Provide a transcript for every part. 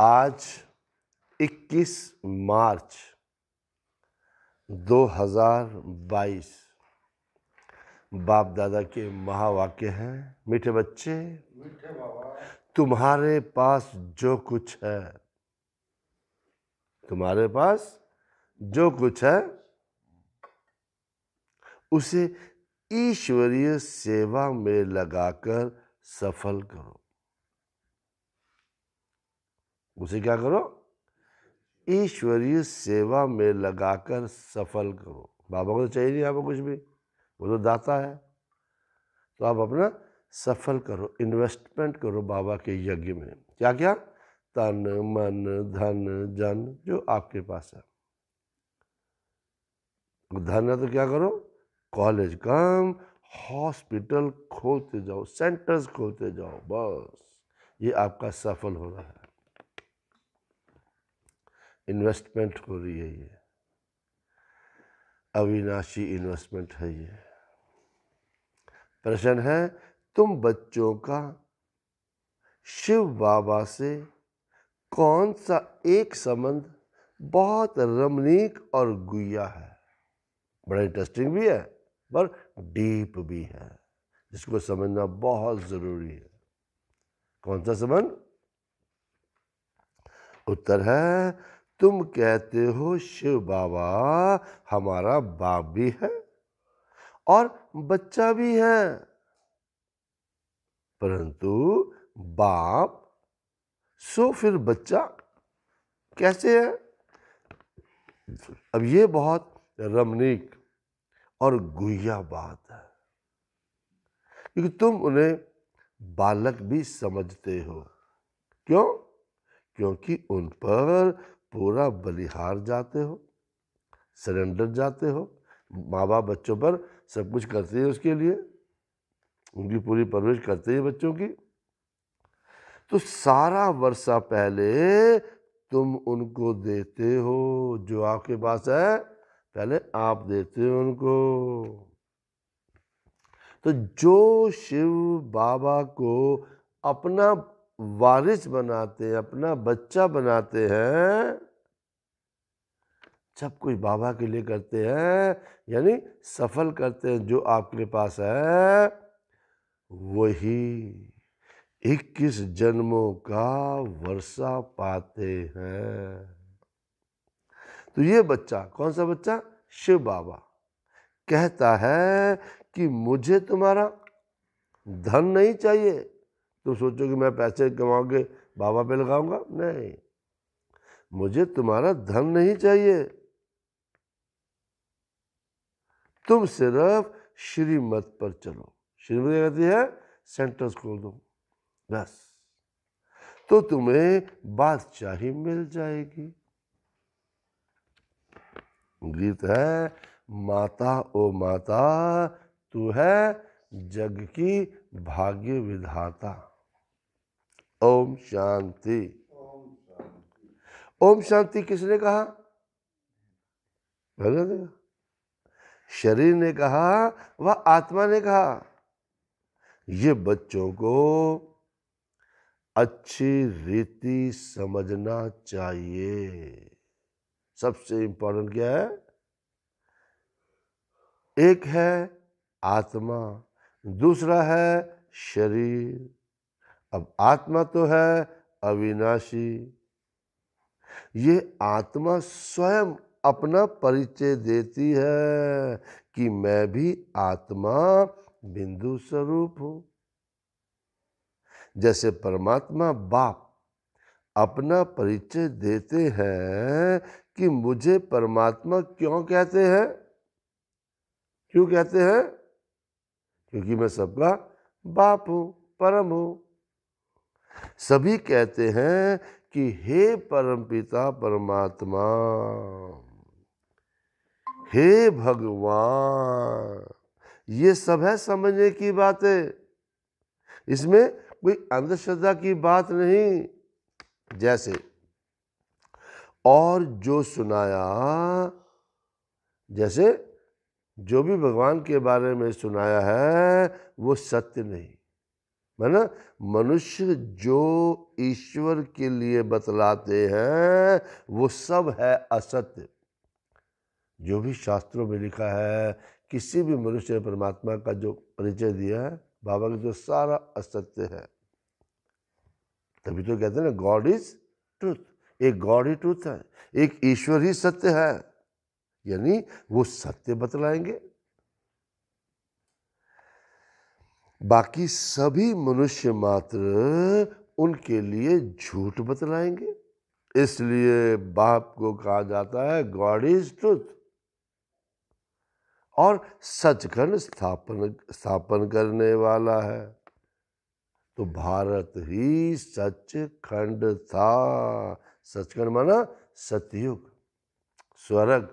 आज 21 मार्च 2022 बाप दादा के महावाक्य हैं मीठे बच्चे मीठे बाबा तुम्हारे पास जो कुछ है तुम्हारे पास जो कुछ है उसे ईश्वरीय सेवा में लगाकर सफल करो उसे क्या करो ईश्वरीय सेवा में लगाकर सफल करो बाबा को तो चाहिए नहीं आपको कुछ भी वो तो दाता है तो आप अपना सफल करो इन्वेस्टमेंट करो बाबा के यज्ञ में क्या क्या तन मन धन जन जो आपके पास है धन है तो क्या करो कॉलेज कम हॉस्पिटल खोलते जाओ सेंटर्स खोलते जाओ बस ये आपका सफल हो रहा है इन्वेस्टमेंट हो रही है ये अविनाशी इन्वेस्टमेंट है ये प्रश्न है तुम बच्चों का शिव बाबा से कौन सा एक संबंध बहुत रमणीक और गुया है बड़ा इंटरेस्टिंग भी है पर डीप भी है जिसको समझना बहुत ज़रूरी है कौन सा संबंध उत्तर है तुम कहते हो शिव बाबा हमारा बाप भी है और बच्चा भी है परंतु बाप सो फिर बच्चा कैसे है अब ये बहुत रमणीक और गुहिया बात है क्योंकि तुम उन्हें बालक भी समझते हो क्यों क्योंकि उन पर पूरा बलिहार जाते हो सरेंडर जाते हो माँ बाप बच्चों पर सब कुछ करते हैं उसके लिए उनकी पूरी परवरिश करते हैं बच्चों की तो सारा वर्षा पहले तुम उनको देते हो जो आपके पास है पहले आप देते हो उनको तो जो शिव बाबा को अपना वारिस बनाते हैं अपना बच्चा बनाते हैं सब कुछ बाबा के लिए करते हैं यानी सफल करते हैं जो आपके पास है वही इक्कीस जन्मों का वर्षा पाते हैं तो ये बच्चा कौन सा बच्चा शिव बाबा कहता है कि मुझे तुम्हारा धन नहीं चाहिए तुम तो सोचो कि मैं पैसे कमाओगे बाबा पे लगाऊंगा नहीं मुझे तुम्हारा धन नहीं चाहिए तुम सिर्फ श्रीमत पर चलो श्रीमत क्या कहती है सेंटर्स खोल दो बस तो तुम्हें बादशाही मिल जाएगी गीत है माता ओ माता तू है जग की भाग्य विधाता ओम शांति ओम शांति किसने कहा भगवान ने शरीर ने कहा वह आत्मा ने कहा ये बच्चों को अच्छी रीति समझना चाहिए सबसे इंपॉर्टेंट क्या है एक है आत्मा दूसरा है शरीर अब आत्मा तो है अविनाशी ये आत्मा स्वयं अपना परिचय देती है कि मैं भी आत्मा बिंदु स्वरूप हूं जैसे परमात्मा बाप अपना परिचय देते हैं कि मुझे परमात्मा क्यों कहते हैं क्यों कहते हैं क्योंकि मैं सबका बाप हूं परम हूं सभी कहते हैं कि हे परम पिता परमात्मा हे भगवान ये सब है समझने की बात है इसमें कोई अंधश्रद्धा की बात नहीं जैसे और जो सुनाया जैसे जो भी भगवान के बारे में सुनाया है वो सत्य नहीं माना मनुष्य जो ईश्वर के लिए बतलाते हैं वो सब है असत्य जो भी शास्त्रों में लिखा है किसी भी मनुष्य ने परमात्मा का जो परिचय दिया है बाबा का जो सारा असत्य है तभी तो कहते हैं ना गॉड इज ट्रूथ एक गॉड ही ट्रूथ है एक ईश्वर ही सत्य है यानी वो सत्य बतलाएंगे बाकी सभी मनुष्य मात्र उनके लिए झूठ बतलाएंगे इसलिए बाप को कहा जाता है गॉड इज ट्रुथ और सचखंड स्थापन स्थापन करने वाला है तो भारत ही सच खंड था सचखंड माना सतयुग स्वर्ग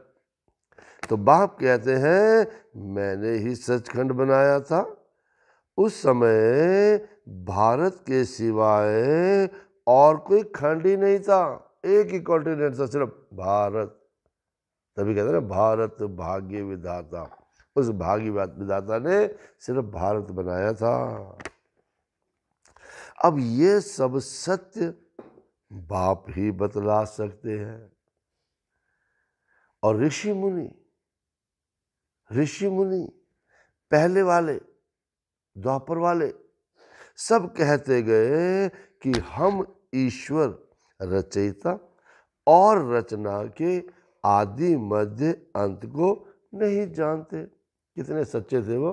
तो बाप कहते हैं मैंने ही सचखंड बनाया था उस समय भारत के सिवाय और कोई खंड ही नहीं था एक ही कॉन्टिनेंट था सिर्फ भारत तभी कहते ना भारत भाग्य विधाता उस भाग्य विधाता ने सिर्फ भारत बनाया था अब ये सब सत्य बाप ही बतला सकते हैं और ऋषि मुनि ऋषि मुनि पहले वाले द्वापर वाले सब कहते गए कि हम ईश्वर रचयिता और रचना के आदि मध्य अंत को नहीं जानते कितने सच्चे थे वो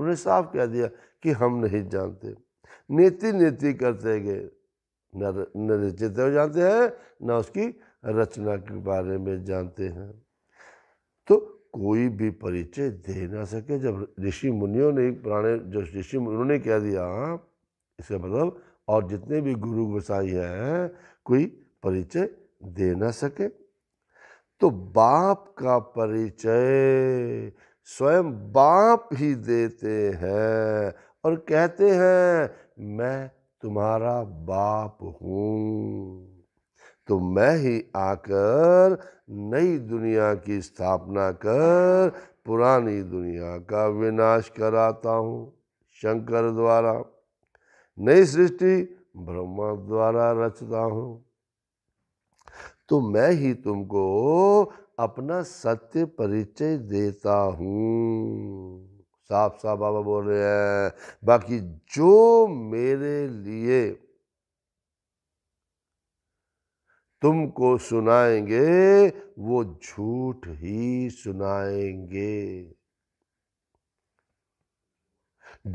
उन्हें साफ कह दिया कि हम नहीं जानते नेति नेति करते गए न न रचित जानते हैं न उसकी रचना के बारे में जानते हैं तो कोई भी परिचय दे ना सके जब ऋषि मुनियों ने पुराने जो ऋषि उन्होंने कह दिया इसका मतलब और जितने भी गुरु गोसाई हैं कोई परिचय दे ना सके तो बाप का परिचय स्वयं बाप ही देते हैं और कहते हैं मैं तुम्हारा बाप हूँ तो मैं ही आकर नई दुनिया की स्थापना कर पुरानी दुनिया का विनाश कराता हूँ शंकर द्वारा नई सृष्टि ब्रह्मा द्वारा रचता हूँ तो मैं ही तुमको अपना सत्य परिचय देता हूँ साफ साफ बाबा बोल रहे हैं बाकी जो मेरे लिए तुमको सुनाएंगे वो झूठ ही सुनाएंगे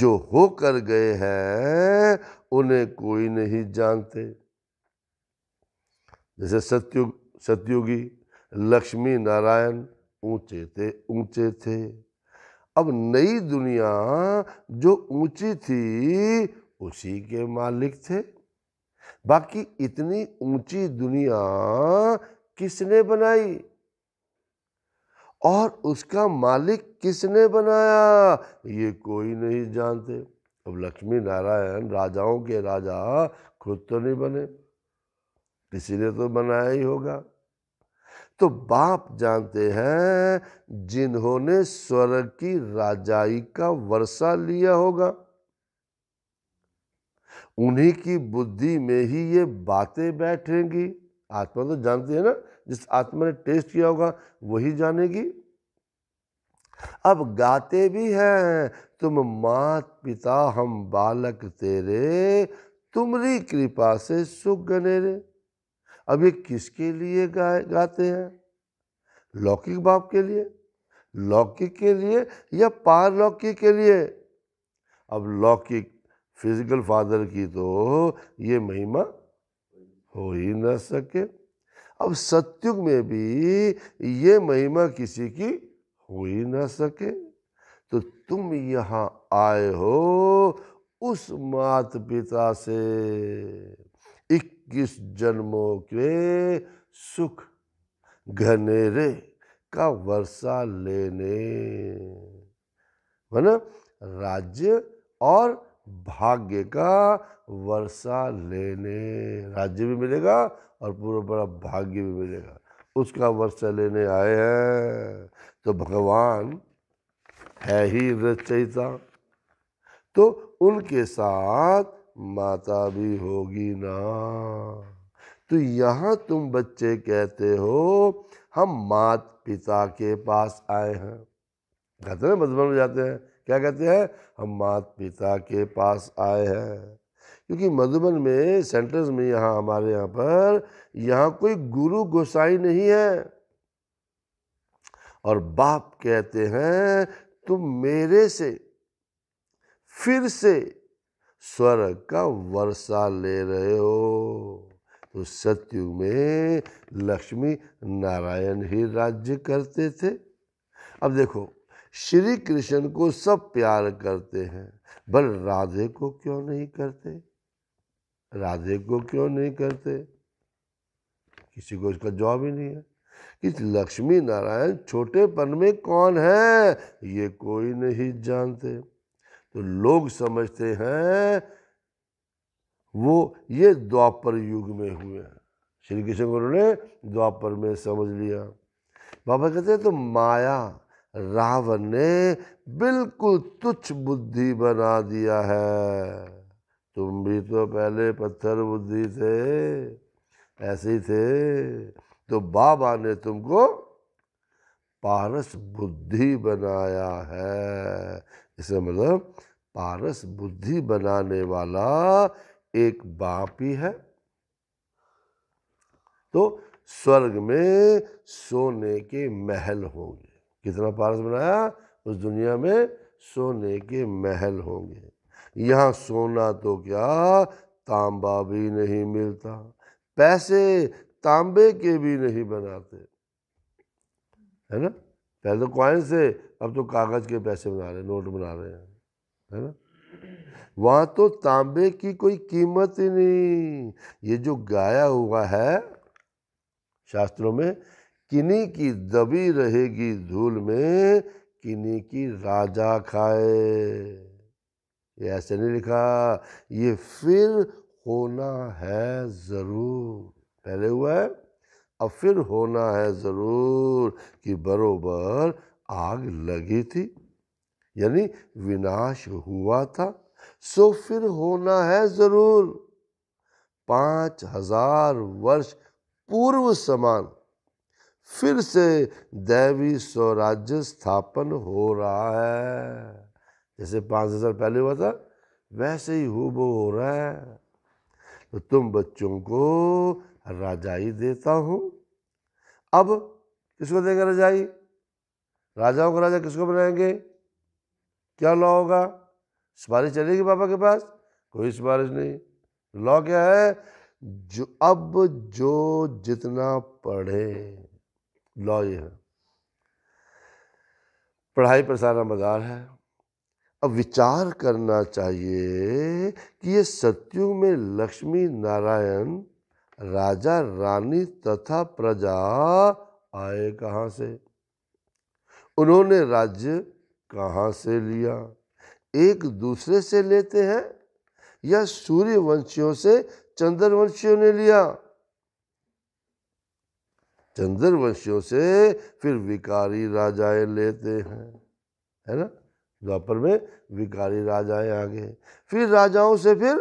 जो होकर गए हैं उन्हें कोई नहीं जानते जैसे सत्युग सत्युगी लक्ष्मी नारायण ऊंचे थे ऊंचे थे अब नई दुनिया जो ऊंची थी उसी के मालिक थे बाकी इतनी ऊंची दुनिया किसने बनाई और उसका मालिक किसने बनाया ये कोई नहीं जानते अब लक्ष्मी नारायण राजाओं के राजा खुद तो नहीं बने किसी ने तो बनाया ही होगा तो बाप जानते हैं जिन्होंने स्वर्ग की राजाई का वर्षा लिया होगा उन्हीं की बुद्धि में ही ये बातें बैठेंगी आत्मा तो जानती है ना जिस आत्मा ने टेस्ट किया होगा वही जानेगी अब गाते भी हैं तुम मात पिता हम बालक तेरे तुम्हारी कृपा से सुख रे अब ये किसके लिए गाए गाते हैं लौकिक बाप के लिए लौकिक के लिए या पारलौकिक के लिए अब लौकिक फिजिकल फादर की तो ये महिमा हो ही ना सके अब सत्युग में भी ये महिमा किसी की हो ही ना सके तो तुम यहाँ आए हो उस मात पिता से इक्कीस जन्मों के सुख घनेरे का वर्षा लेने वरना राज्य और भाग्य का वर्षा लेने राज्य भी मिलेगा और पूरा बड़ा भाग्य भी मिलेगा उसका वर्षा लेने आए हैं तो भगवान है ही रचयिता तो उनके साथ माता भी होगी ना तो यहाँ तुम बच्चे कहते हो हम मात पिता के पास आए हैं कहते हैं मधुबन में जाते हैं क्या कहते हैं हम माता पिता के पास आए हैं क्योंकि मधुबन में सेंटर्स में यहाँ हमारे यहाँ पर यहाँ कोई गुरु गोसाई नहीं है और बाप कहते हैं तुम मेरे से फिर से स्वर्ग का वर्षा ले रहे हो तो सत्यु में लक्ष्मी नारायण ही राज्य करते थे अब देखो श्री कृष्ण को सब प्यार करते हैं बल राधे को क्यों नहीं करते राधे को क्यों नहीं करते किसी को इसका जवाब ही नहीं है कि लक्ष्मी नारायण छोटेपन में कौन है ये कोई नहीं जानते तो लोग समझते हैं वो ये द्वापर युग में हुए हैं श्री कृष्ण गुरु ने द्वापर में समझ लिया बाबा कहते हैं तो माया रावण ने बिल्कुल तुच्छ बुद्धि बना दिया है तुम भी तो पहले पत्थर बुद्धि थे ऐसे ही थे तो बाबा ने तुमको पारस बुद्धि बनाया है इसे मतलब पारस बुद्धि बनाने वाला एक बाप ही है तो स्वर्ग में सोने के महल होंगे कितना पारस बनाया उस दुनिया में सोने के महल होंगे यहाँ सोना तो क्या तांबा भी नहीं मिलता पैसे तांबे के भी नहीं बनाते है ना पहले तो क्वाइन से अब तो कागज के पैसे बना रहे नोट बना रहे हैं है ना वहाँ तो तांबे की कोई कीमत ही नहीं ये जो गाया हुआ है शास्त्रों में किन्हीं की दबी रहेगी धूल में किन्हीं की राजा खाए ये ऐसे नहीं लिखा ये फिर होना है ज़रूर पहले हुआ है अब फिर होना है ज़रूर कि बरोबर आग लगी थी यानी विनाश हुआ था सो फिर होना है ज़रूर पाँच हजार वर्ष पूर्व समान फिर से दैवी स्वराज्य स्थापन हो रहा है जैसे पाँच हज़ार पहले हुआ था वैसे ही हो वो हो रहा है तो तुम बच्चों को राजाई देता हूँ अब किसको देंगे रजाई राजाओं का राजा किसको बनाएंगे क्या लॉ होगा सिफारिश चलेगी पापा के पास कोई सिफारिश नहीं लॉ क्या है जो अब जो जितना पढ़े लॉ ये है पढ़ाई पर सारा मजार है अब विचार करना चाहिए कि ये सत्यु में लक्ष्मी नारायण राजा रानी तथा प्रजा आए कहाँ से उन्होंने राज्य कहाँ से लिया एक दूसरे से लेते हैं या सूर्यवंशियों से चंद्रवंशियों ने लिया चंद्रवंशियों से फिर विकारी राजाएं लेते हैं है ना द्वापर तो में विकारी राजाएं आ गए फिर राजाओं से फिर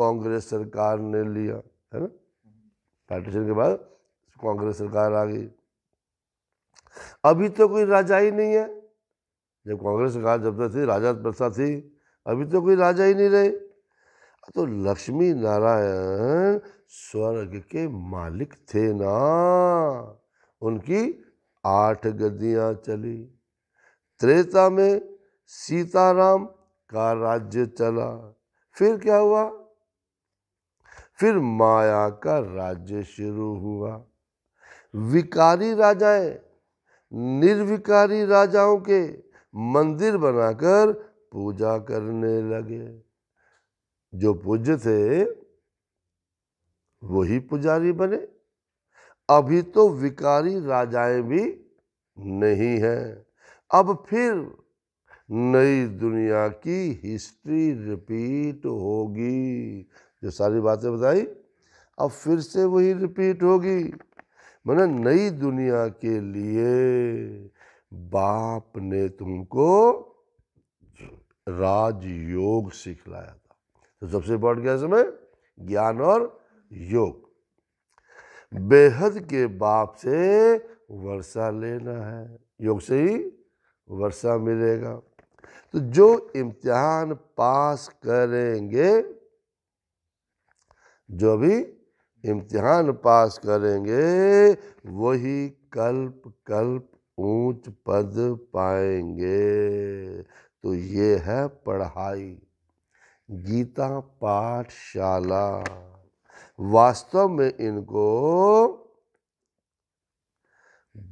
कांग्रेस सरकार ने लिया है ना पार्टीशन के बाद कांग्रेस सरकार आ गई अभी तो कोई राजा ही नहीं है जब कांग्रेस सरकार जब तक थी राजा प्रथा थी अभी तो कोई राजा ही नहीं रहे तो लक्ष्मी नारायण स्वर्ग के मालिक थे ना उनकी आठ गद्दियाँ चली त्रेता में सीताराम का राज्य चला फिर क्या हुआ फिर माया का राज्य शुरू हुआ विकारी राजाएं निर्विकारी राजाओं के मंदिर बनाकर पूजा करने लगे जो पूज्य थे वही पुजारी बने अभी तो विकारी राजाएं भी नहीं हैं अब फिर नई दुनिया की हिस्ट्री रिपीट होगी जो सारी बातें बताई अब फिर से वही रिपीट होगी मैंने नई दुनिया के लिए बाप ने तुमको राजयोग सिखलाया था तो सबसे बढ़ क्या समय ज्ञान और योग बेहद के बाप से वर्षा लेना है योग से ही वर्षा मिलेगा तो जो इम्तिहान पास करेंगे जो भी इम्तिहान पास करेंगे वही कल्प कल्प ऊंच पद पाएंगे तो ये है पढ़ाई गीता पाठशाला वास्तव में इनको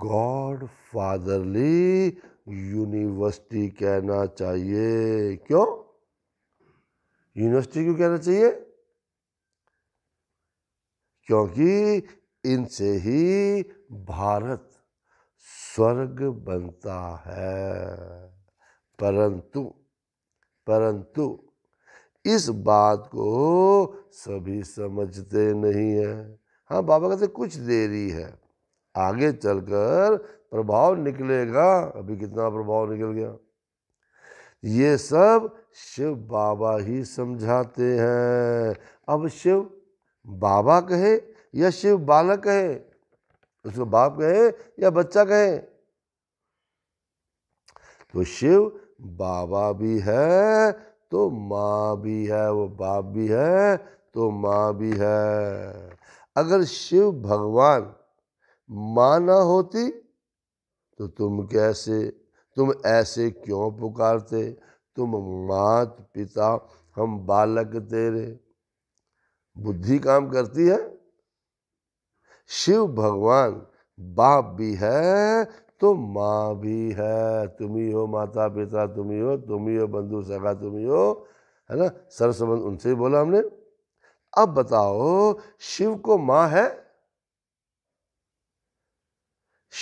गॉड फादरली यूनिवर्सिटी कहना चाहिए क्यों यूनिवर्सिटी क्यों कहना चाहिए क्योंकि इनसे ही भारत स्वर्ग बनता है परंतु परंतु इस बात को सभी समझते नहीं है हाँ बाबा कहते कुछ देरी है आगे चलकर प्रभाव निकलेगा अभी कितना प्रभाव निकल गया ये सब शिव बाबा ही समझाते हैं अब शिव बाबा कहे या शिव बालक कहे उसको बाप कहे या बच्चा कहे तो शिव बाबा भी है तो माँ भी है वो बाप भी है तो माँ भी है अगर शिव भगवान माँ ना होती तो तुम कैसे तुम ऐसे क्यों पुकारते तुम मात पिता हम बालक तेरे बुद्धि काम करती है शिव भगवान बाप भी है तो माँ भी है तुम ही हो माता पिता तुम ही हो तुम ही हो बंधु सगा तुम ही हो है ना सर संबंध उनसे ही बोला हमने अब बताओ शिव को माँ है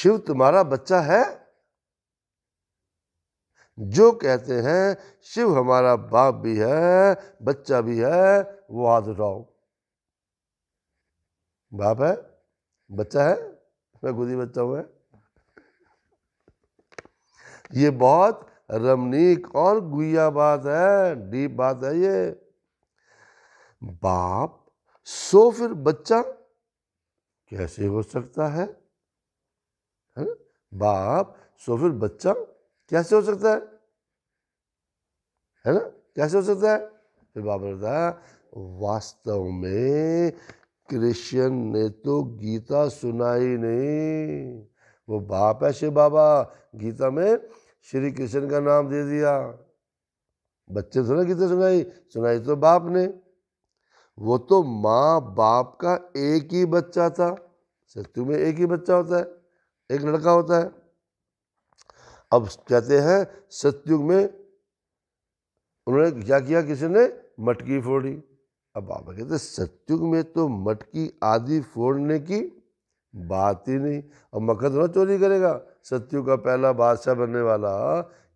शिव तुम्हारा बच्चा है जो कहते हैं शिव हमारा बाप भी है बच्चा भी है वो हाथ उठाओ बाप है बच्चा है मैं खुद ही बच्चा हुआ है ये बहुत रमणीक और गुया बात है डीप बात है ये बाप सो फिर बच्चा कैसे हो सकता है है बाप सो फिर बच्चा कैसे हो सकता है है ना कैसे हो सकता है फिर बाप है वास्तव में कृष्ण ने तो गीता सुनाई नहीं वो बाप है शिव बाबा गीता में श्री कृष्ण का नाम दे दिया बच्चे थोड़ा गीता सुनाई सुनाई तो बाप ने वो तो माँ बाप का एक ही बच्चा था सत्यु में एक ही बच्चा होता है एक लड़का होता है अब कहते हैं सत्युग में उन्होंने क्या किया किसी ने मटकी फोड़ी अब बाबा कहते सत्युग में तो मटकी आदि फोड़ने की बात ही नहीं अब मक्खन थोड़ा चोरी करेगा सत्यु का पहला बादशाह बनने वाला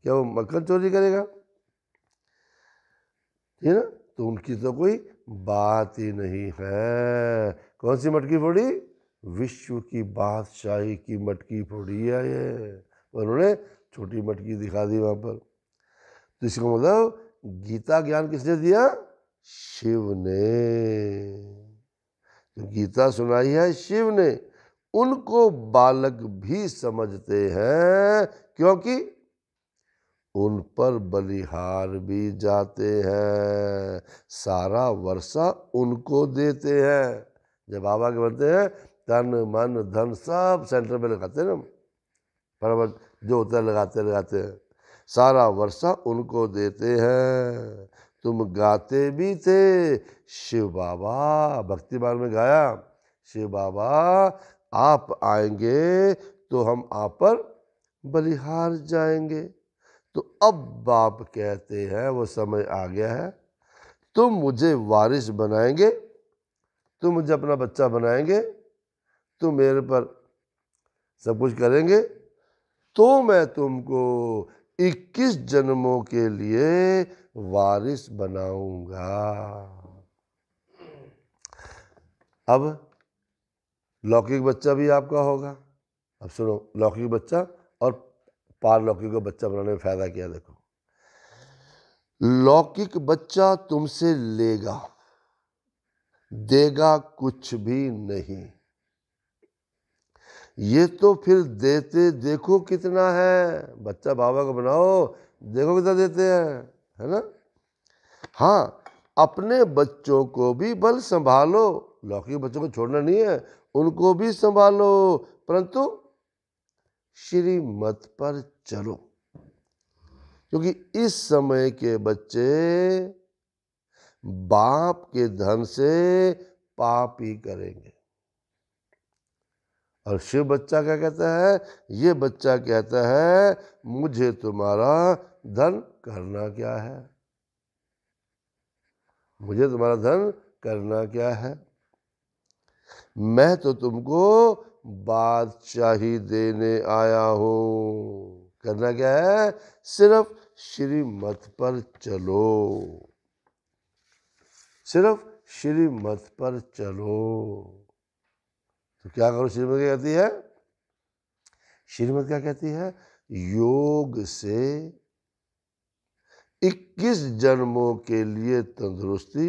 क्या वो मक्खन चोरी करेगा ठीक ना तो उनकी तो कोई बात ही नहीं है कौन सी मटकी फोड़ी विश्व की बादशाही की मटकी फोड़ी है ये उन्होंने छोटी मटकी दिखा दी वहां पर तो इसका मतलब गीता ज्ञान किसने दिया शिव ने तो गीता सुनाई है शिव ने उनको बालक भी समझते हैं क्योंकि उन पर बलिहार भी जाते हैं सारा वर्षा उनको देते हैं जब बाबा के बनते हैं तन मन धन सब सेंटर में लगाते हैं ना पर जो होता है लगाते लगाते हैं सारा वर्षा उनको देते हैं तुम गाते भी थे शिव बाबा भक्ति बार में गाया शिव बाबा आप आएंगे तो हम आप पर बलिहार जाएंगे तो अब बाप कहते हैं वो समय आ गया है तुम मुझे वारिस बनाएंगे तुम मुझे अपना बच्चा बनाएंगे तुम मेरे पर सब कुछ करेंगे तो मैं तुमको 21 जन्मों के लिए वारिस बनाऊंगा अब लौकिक बच्चा भी आपका होगा अब सुनो लौकिक बच्चा और पारलौकिक का बच्चा बनाने में फ़ायदा क्या देखो लौकिक बच्चा तुमसे लेगा देगा कुछ भी नहीं ये तो फिर देते देखो कितना है बच्चा बाबा को बनाओ देखो कितना देते हैं है ना हाँ अपने बच्चों को भी बल संभालो लौकिक बच्चों को छोड़ना नहीं है उनको भी संभालो परंतु श्रीमत पर चलो क्योंकि इस समय के बच्चे बाप के धन से पाप ही करेंगे और शिव बच्चा क्या कहता है ये बच्चा कहता है मुझे तुम्हारा धन करना क्या है मुझे तुम्हारा धन करना क्या है मैं तो तुमको बादशाही देने आया हूँ करना क्या है सिर्फ श्रीमत पर चलो सिर्फ श्रीमत पर चलो तो क्या करो श्रीमत क्या कहती है श्रीमत क्या कहती है योग से 21 जन्मों के लिए तंदुरुस्ती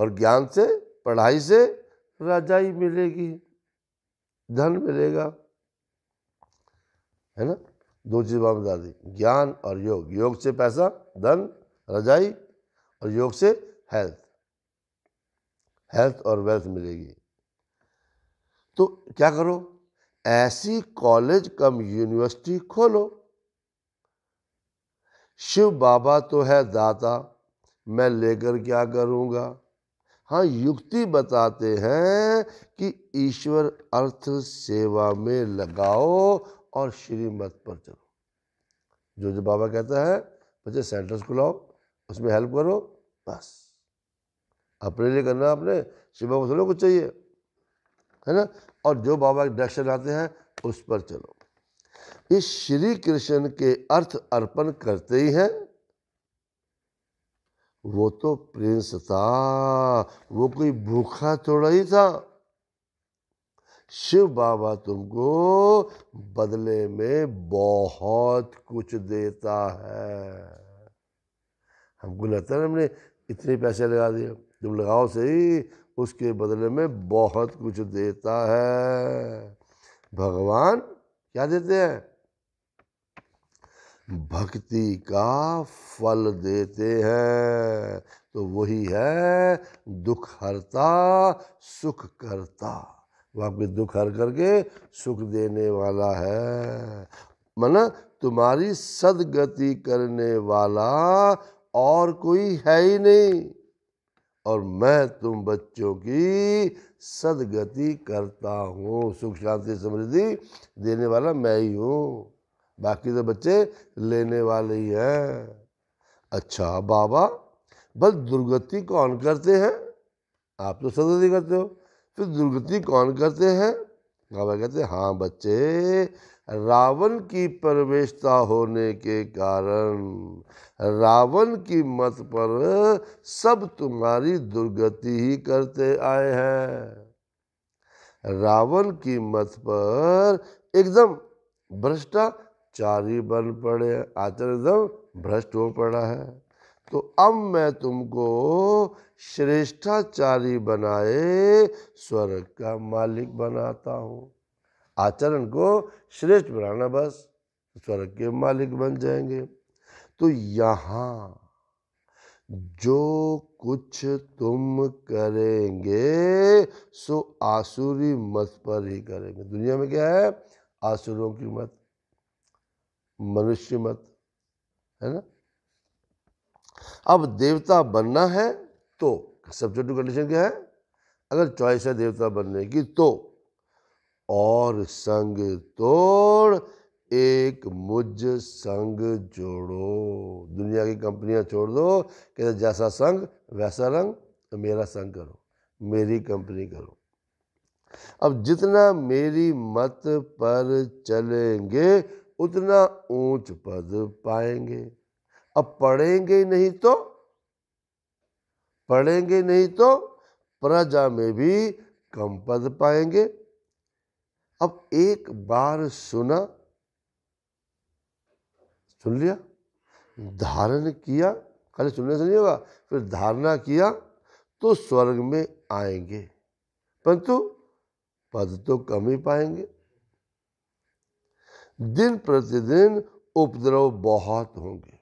और ज्ञान से पढ़ाई से राजाई मिलेगी धन मिलेगा है ना दो चीज़ बात बता दी ज्ञान और योग योग से पैसा धन रजाई और योग से हेल्थ हेल्थ और वेल्थ मिलेगी तो क्या करो ऐसी कॉलेज कम यूनिवर्सिटी खोलो शिव बाबा तो है दाता मैं लेकर क्या करूँगा हाँ युक्ति बताते हैं कि ईश्वर अर्थ सेवा में लगाओ और श्रीमत पर चलो जो जो बाबा कहता है बच्चे सेंटर्स खुलाओ उसमें हेल्प करो बस अपने लिए करना आपने शिव बाबा थोड़ा कुछ चाहिए है ना और जो बाबा डायरेक्शन आते हैं उस पर चलो इस श्री कृष्ण के अर्थ अर्पण करते ही हैं वो तो प्रिंस था वो कोई भूखा थोड़ा ही था शिव बाबा तुमको बदले में बहुत कुछ देता है हमको लगता है हमने इतने पैसे लगा दिए तुम लगाओ सही उसके बदले में बहुत कुछ देता है भगवान क्या देते हैं भक्ति का फल देते हैं तो वही है दुख हरता सुख करता वो आपके दुख हर करके सुख देने वाला है माना तुम्हारी सदगति करने वाला और कोई है ही नहीं और मैं तुम बच्चों की सदगति करता हूँ सुख शांति समृद्धि देने वाला मैं ही हूँ बाकी तो बच्चे लेने वाले ही हैं अच्छा बाबा बस दुर्गति कौन करते हैं आप तो सदगति करते हो फिर दुर्गति कौन करते हैं बाबा कहते हैं हाँ बच्चे रावण की प्रवेशता होने के कारण रावण की मत पर सब तुम्हारी दुर्गति ही करते आए हैं रावण की मत पर एकदम भ्रष्टा चारी बन पड़े आचरण सब भ्रष्ट हो पड़ा है तो अब मैं तुमको श्रेष्ठाचारी बनाए स्वर्ग का मालिक बनाता हूँ आचरण को श्रेष्ठ बनाना बस स्वर्ग के मालिक बन जाएंगे तो यहाँ जो कुछ तुम करेंगे सो आसुरी मत पर ही करेंगे दुनिया में क्या है आसुरों की मत मनुष्य मत है ना अब देवता बनना है तो सब छोटू कंडीशन क्या है अगर चॉइस है देवता बनने की तो और संग तोड़ एक मुझ संग जोड़ो दुनिया की कंपनियां छोड़ दो कहते जैसा संग वैसा रंग मेरा संग करो मेरी कंपनी करो अब जितना मेरी मत पर चलेंगे उतना ऊंच पद पाएंगे अब पढ़ेंगे नहीं तो पढ़ेंगे नहीं तो प्रजा में भी कम पद पाएंगे अब एक बार सुना सुन लिया धारण किया खाली सुनने से नहीं होगा फिर धारणा किया तो स्वर्ग में आएंगे परंतु पद तो कम ही पाएंगे दिन प्रतिदिन उपद्रव बहुत होंगे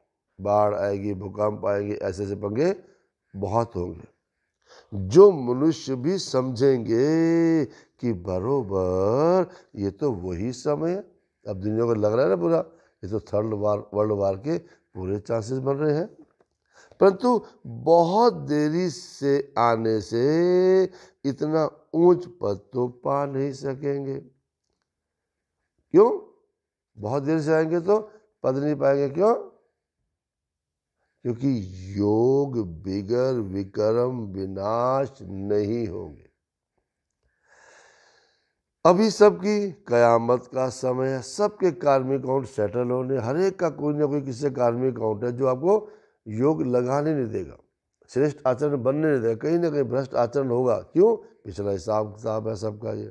बाढ़ आएगी भूकंप आएंगे ऐसे ऐसे पंगे बहुत होंगे जो मनुष्य भी समझेंगे कि बरोबर ये तो वही समय है अब दुनिया को लग रहा है ना बुरा ये तो थर्ड वार वर्ल्ड वार के पूरे चांसेस बन रहे हैं परंतु बहुत देरी से आने से इतना ऊंच पद तो पा नहीं सकेंगे क्यों बहुत देर से आएंगे तो पद नहीं पाएंगे क्यों क्योंकि योग बिगर विक्रम विनाश नहीं होंगे अभी सबकी कयामत का समय है सबके कार्मिक अकाउंट सेटल होने हर एक का कोई ना कोई किससे कार्मिक अकाउंट है जो आपको योग लगाने नहीं देगा श्रेष्ठ आचरण बनने नहीं देगा कहीं ना कहीं भ्रष्ट आचरण होगा क्यों पिछला हिसाब किताब है सबका ये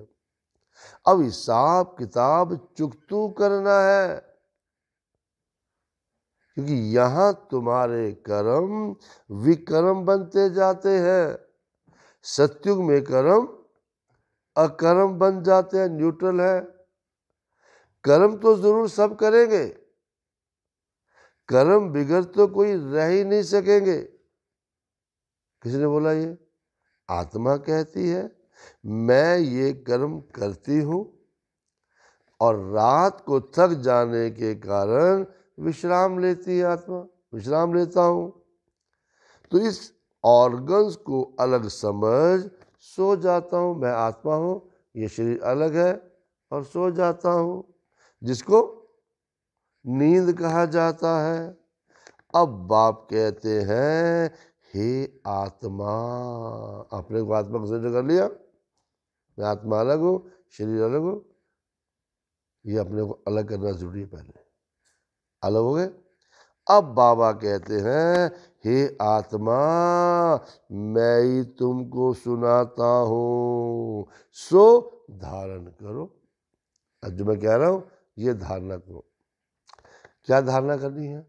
अब हिसाब किताब चुकतू करना है क्योंकि यहां तुम्हारे कर्म विकर्म बनते जाते हैं सत्युग में कर्म अकर्म बन जाते हैं न्यूट्रल है कर्म तो जरूर सब करेंगे कर्म बिगड़ तो कोई रह ही नहीं सकेंगे किसने बोला ये आत्मा कहती है मैं ये कर्म करती हूँ और रात को थक जाने के कारण विश्राम लेती है आत्मा विश्राम लेता हूँ तो इस ऑर्गन्स को अलग समझ सो जाता हूँ मैं आत्मा हूँ ये शरीर अलग है और सो जाता हूँ जिसको नींद कहा जाता है अब बाप कहते हैं हे आत्मा अपने को आत्मा को कर लिया मैं आत्मा अलग हूँ शरीर अलग हो ये अपने को अलग करना जरूरी है पहले अलग हो गए अब बाबा कहते हैं हे आत्मा मैं ही तुमको सुनाता हूँ सो धारण करो अब जो मैं कह रहा हूँ ये धारणा करो क्या धारणा करनी है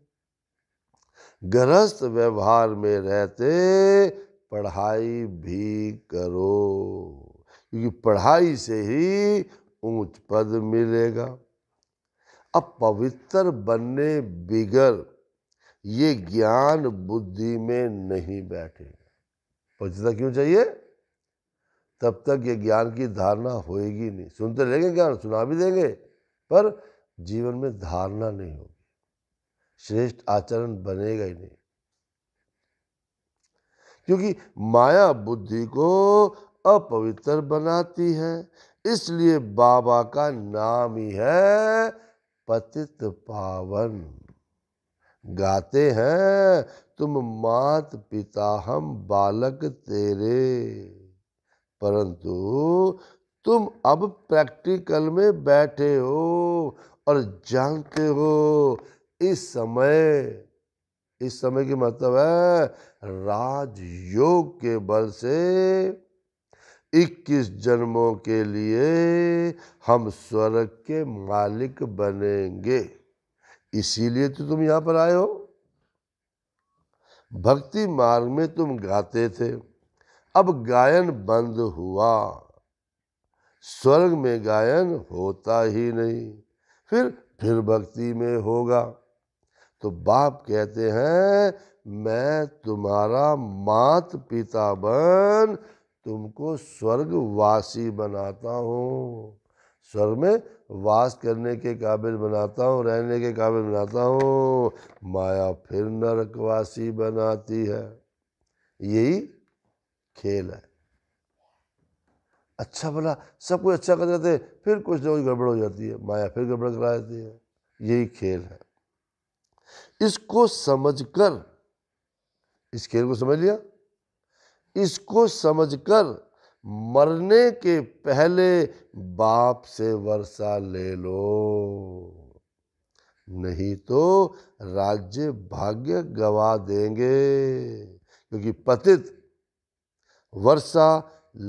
गृहस्थ व्यवहार में रहते पढ़ाई भी करो क्योंकि पढ़ाई से ही ऊंच पद मिलेगा अब पवित्र बनने बिगर ये ज्ञान बुद्धि में नहीं बैठेगा पवित्रता क्यों चाहिए तब तक ये ज्ञान की धारणा होएगी नहीं सुनते रहेंगे ज्ञान सुना भी देंगे पर जीवन में धारणा नहीं होगी श्रेष्ठ आचरण बनेगा ही नहीं क्योंकि माया बुद्धि को अपवित्र बनाती है इसलिए बाबा का नाम ही है पतित पावन गाते हैं तुम मात पिता हम बालक तेरे परंतु तुम अब प्रैक्टिकल में बैठे हो और जानते हो इस समय इस समय की मतलब है राजयोग के बल से इक्कीस जन्मों के लिए हम स्वर्ग के मालिक बनेंगे इसीलिए तो तुम यहाँ पर आए हो भक्ति मार्ग में तुम गाते थे अब गायन बंद हुआ स्वर्ग में गायन होता ही नहीं फिर फिर भक्ति में होगा तो बाप कहते हैं मैं तुम्हारा मात पिता बन तुमको स्वर्गवासी बनाता हूँ स्वर्ग में वास करने के काबिल बनाता हूँ रहने के काबिल बनाता हूँ माया फिर नरकवासी बनाती है यही खेल है अच्छा भला सब कुछ अच्छा कर जाते फिर कुछ ना कुछ गड़बड़ हो जाती है माया फिर गड़बड़ करा देती है यही खेल है इसको समझकर इस खेल को समझ लिया इसको समझकर मरने के पहले बाप से वर्षा ले लो नहीं तो राज्य भाग्य गवा देंगे क्योंकि पतित वर्षा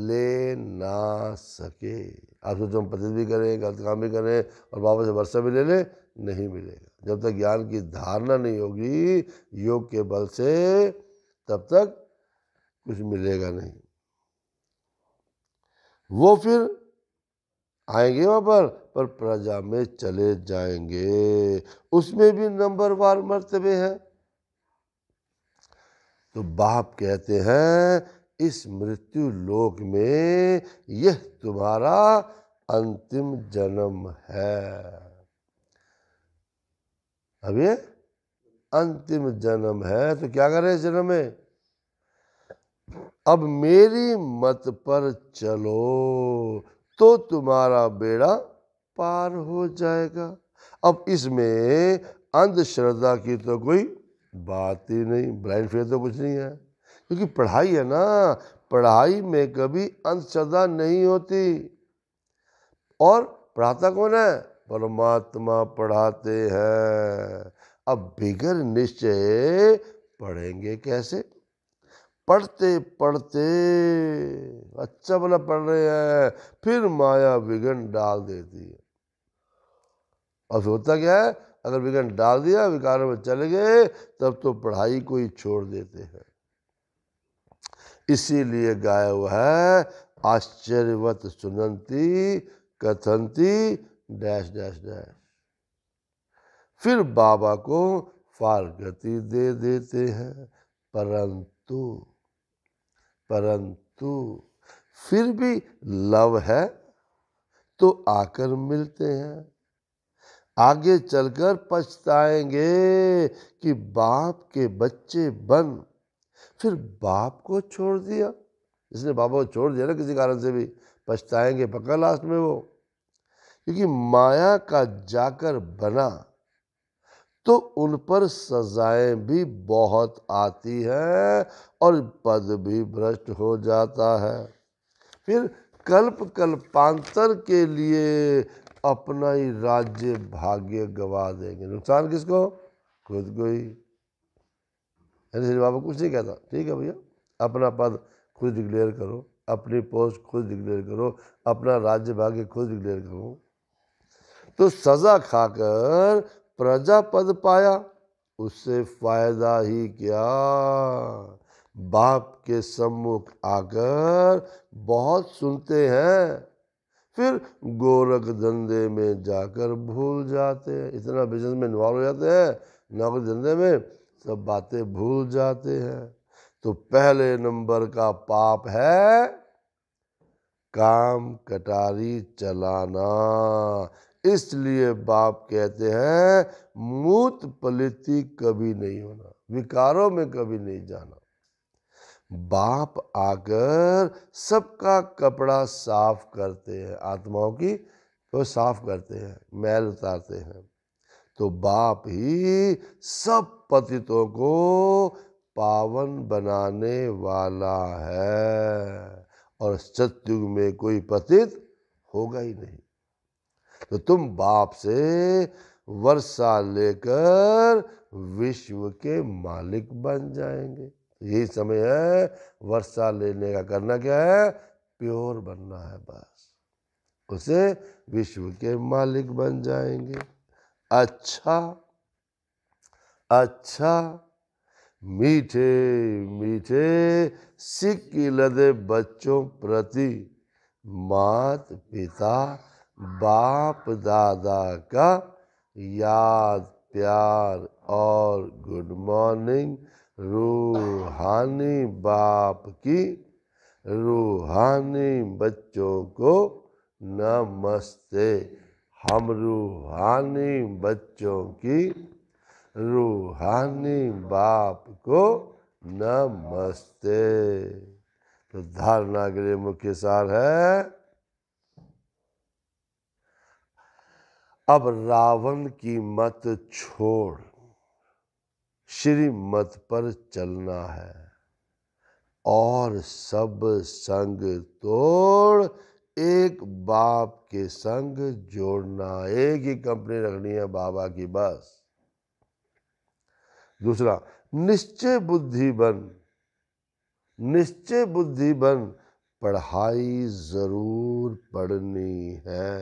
ले ना सके आप सोचो हम पतित भी करें गलत काम भी करें और बाबा से वर्षा भी ले लें नहीं मिलेगा जब तक ज्ञान की धारणा नहीं होगी योग के बल से तब तक कुछ मिलेगा नहीं वो फिर आएंगे वहां पर पर प्रजा में चले जाएंगे उसमें भी नंबर वार मरतबे हैं तो बाप कहते हैं इस मृत्यु लोक में यह तुम्हारा अंतिम जन्म है अब ये अंतिम जन्म है तो क्या करें इस जन्म में अब मेरी मत पर चलो तो तुम्हारा बेड़ा पार हो जाएगा अब इसमें अंधश्रद्धा की तो कोई बात ही नहीं ब्लाइंड फेयर तो कुछ नहीं है क्योंकि पढ़ाई है ना पढ़ाई में कभी अंधश्रद्धा नहीं होती और पढ़ाता कौन है परमात्मा पढ़ाते हैं अब बिगर निश्चय पढ़ेंगे कैसे पढ़ते पढ़ते अच्छा भला पढ़ रहे हैं फिर माया विघन डाल देती है और होता क्या है अगर विघन डाल दिया विकारों में चले गए तब तो पढ़ाई को ही छोड़ देते हैं इसीलिए गाया हुआ है आश्चर्यवत सुनंती कथंती डैश डैश डैश फिर बाबा को फार गति दे देते हैं परंतु परंतु फिर भी लव है तो आकर मिलते हैं आगे चलकर पछताएंगे कि बाप के बच्चे बन फिर बाप को छोड़ दिया इसने बाबा को छोड़ दिया ना किसी कारण से भी पछताएंगे पक्का लास्ट में वो क्योंकि माया का जाकर बना तो उन पर सजाएं भी बहुत आती हैं और पद भी भ्रष्ट हो जाता है फिर कल्प कल्पांतर के लिए अपना ही राज्य भाग्य गवा देंगे नुकसान किसको खुद को ही श्री बाबा कुछ नहीं कहता ठीक है भैया अपना पद खुद डिक्लेयर करो अपनी पोस्ट खुद डिक्लेयर करो अपना राज्य भाग्य खुद डिक्लेयर करो तो सज़ा खाकर प्रजा पद पाया उससे फायदा ही क्या बाप के सम्मुख आकर बहुत सुनते हैं फिर गोरख धंधे में जाकर भूल जाते हैं इतना बिजनेस में इन्वॉल्व हो जाते हैं नौकरी धंधे में सब बातें भूल जाते हैं तो पहले नंबर का पाप है काम कटारी चलाना इसलिए बाप कहते हैं मूत पलिति कभी नहीं होना विकारों में कभी नहीं जाना बाप आकर सबका कपड़ा साफ करते हैं आत्माओं की तो साफ करते हैं मैल उतारते हैं तो बाप ही सब पतितों को पावन बनाने वाला है और सत्युग में कोई पतित होगा ही नहीं तो तुम बाप से वर्षा लेकर विश्व के मालिक बन जाएंगे यही समय है वर्षा लेने का करना क्या है प्योर बनना है बस उसे विश्व के मालिक बन जाएंगे अच्छा अच्छा मीठे मीठे सिक्की लदे बच्चों प्रति मात पिता बाप दादा का याद प्यार और गुड मॉर्निंग रूहानी बाप की रूहानी बच्चों को नमस्ते हम रूहानी बच्चों की रूहानी बाप को नमस्ते तो धारणा के लिए मुख्य सार है अब रावण की मत छोड़ श्रीमत पर चलना है और सब संग तोड़ एक बाप के संग जोड़ना एक ही कंपनी रखनी है बाबा की बस दूसरा निश्चय बुद्धि बन निश्चय बुद्धि बन पढ़ाई जरूर पढ़नी है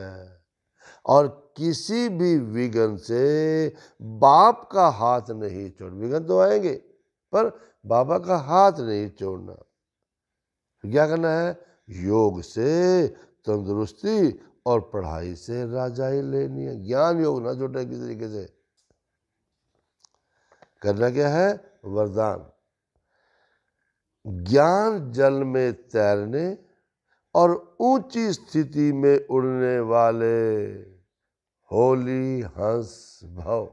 और किसी भी विघन से बाप का हाथ नहीं छोड़ विघन तो आएंगे पर बाबा का हाथ नहीं छोड़ना क्या करना है योग से तंदुरुस्ती और पढ़ाई से राजाई लेनी है ज्ञान योग ना जुटे किसी तरीके से करना क्या है वरदान ज्ञान जल में तैरने और ऊंची स्थिति में उड़ने वाले होली हंस भव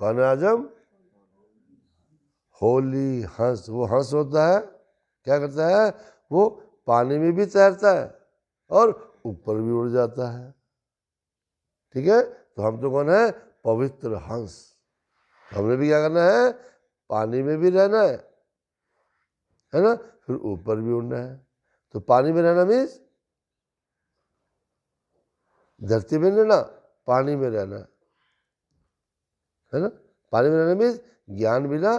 कौन है आजम होली हंस वो हंस होता है क्या करता है वो पानी में भी तैरता है और ऊपर भी उड़ जाता है ठीक है तो हम तो कौन है पवित्र हंस तो हमने भी क्या करना है पानी में भी रहना है है ना फिर ऊपर भी उड़ना है तो पानी में रहना मीन्स धरती में रहना पानी में रहना है ना पानी में रहना मीन्स ज्ञान बिना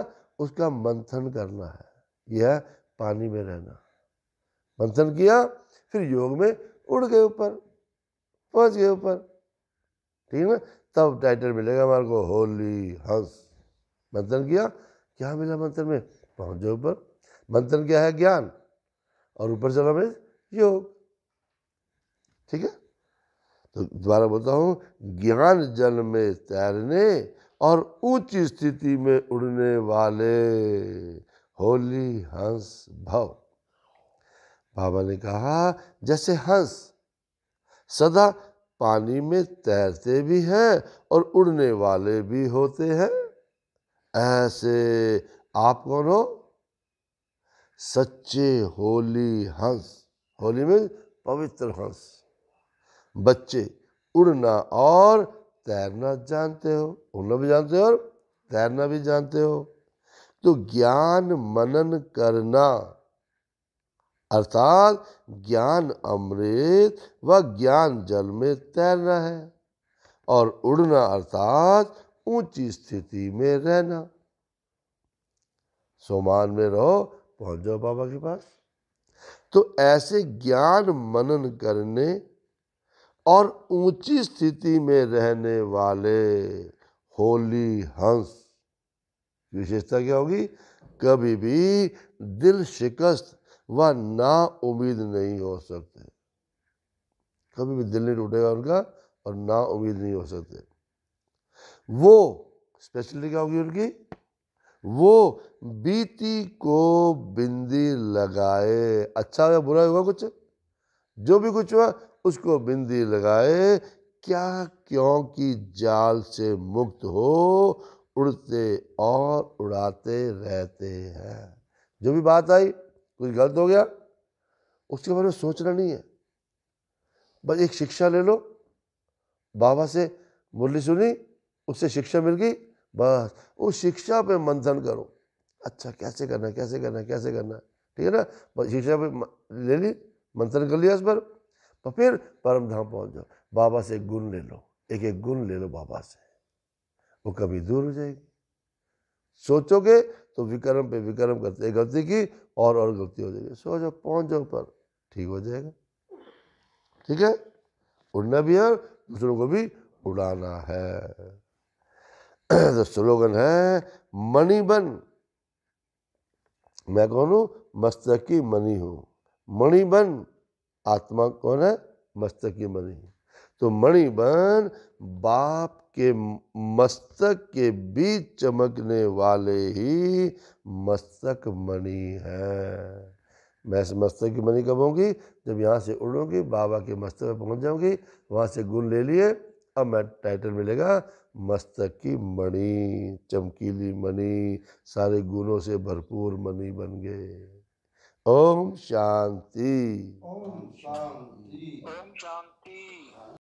उसका मंथन करना है यह पानी में रहना मंथन किया फिर योग में उड़ गए ऊपर पहुंच गए ऊपर ठीक है ना तब टाइटल मिलेगा हमारे को होली हंस मंथन किया क्या मिला मंथन में पहुंच गए ऊपर मंथन क्या है ज्ञान और ऊपर चला में योग ठीक है तो दोबारा बताऊँ ज्ञान जल में तैरने और ऊंची स्थिति में उड़ने वाले होली हंस भव बाबा ने कहा जैसे हंस सदा पानी में तैरते भी हैं और उड़ने वाले भी होते हैं ऐसे आप कौन हो सच्चे होली हंस होली में पवित्र हंस बच्चे उड़ना और तैरना जानते हो उड़ना भी जानते हो और तैरना भी जानते हो तो ज्ञान मनन करना अर्थात ज्ञान अमृत व ज्ञान जल में तैरना है और उड़ना अर्थात ऊंची स्थिति में रहना सोमान में रहो पहुंच जाओ बाबा के पास तो ऐसे ज्ञान मनन करने और ऊंची स्थिति में रहने वाले होली हंस विशेषता क्या होगी कभी भी दिल शिकस्त व ना उम्मीद नहीं हो सकते कभी भी दिल नहीं टूटेगा उनका और ना उम्मीद नहीं हो सकते वो स्पेशली क्या होगी उनकी वो बीती को बिंदी लगाए अच्छा या बुरा हुआ कुछ जो भी कुछ हुआ उसको बिंदी लगाए क्या क्यों की जाल से मुक्त हो उड़ते और उड़ाते रहते हैं जो भी बात आई कुछ गलत हो गया उसके बारे में सोचना नहीं है बस एक शिक्षा ले लो बाबा से मुरली सुनी उससे शिक्षा मिल गई बस उस शिक्षा पे मंथन करो अच्छा कैसे करना कैसे करना कैसे करना ठीक है ना बस शिक्षा पे ले ली मंथन कर लिया इस पर तो फिर परम धाम पहुंच जाओ बाबा से गुण ले लो एक एक गुण ले लो बाबा से वो कभी दूर हो जाएगी सोचोगे तो विक्रम पे विक्रम करते गलती की और और गलती हो जाएगी सो जाओ पहुंच जाओ पर ठीक हो जाएगा ठीक है उड़ना भी है दूसरों को भी उड़ाना है तो स्लोगन है मणिबन बन मैं कौन हूं मस्तक की मणि हूं मणिबन आत्मा कौन है मस्तक की मणि तो मणि बन बाप के मस्तक के बीच चमकने वाले ही मस्तक मणि है मैं इस मस्तक की मणि कब होंगी जब यहाँ से उड़ूंगी बाबा के मस्तक में पहुँच जाऊँगी वहाँ से गुण ले लिए अब मैं टाइटल मिलेगा मस्तक की मणि चमकीली मणि सारे गुणों से भरपूर मणि बन गए Om Shanti. Om Shanti. Om Shanti.